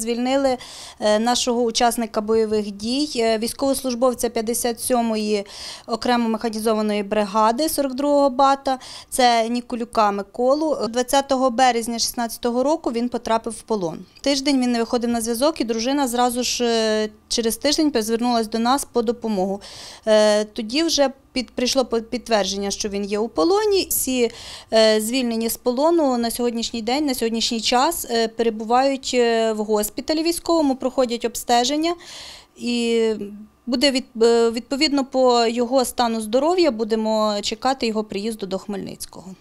Звільнили е, нашого учасника бойових дій, е, військовослужбовця 57-ї окремо механізованої бригади 42-го бата. Це Нікулюка Миколу. 20 березня 16-го року він потрапив в полон. Тиждень він не виходив на зв'язок, і дружина зразу ж е, через тиждень звернулась до нас по допомогу. Е, тоді вже під, прийшло підтвердження, що він є у полоні. Всі е, звільнені з полону на сьогоднішній день, на сьогоднішній час е, перебувають в госпіталі військовому, проходять обстеження і буде від, відповідно по його стану здоров'я. Будемо чекати його приїзду до Хмельницького.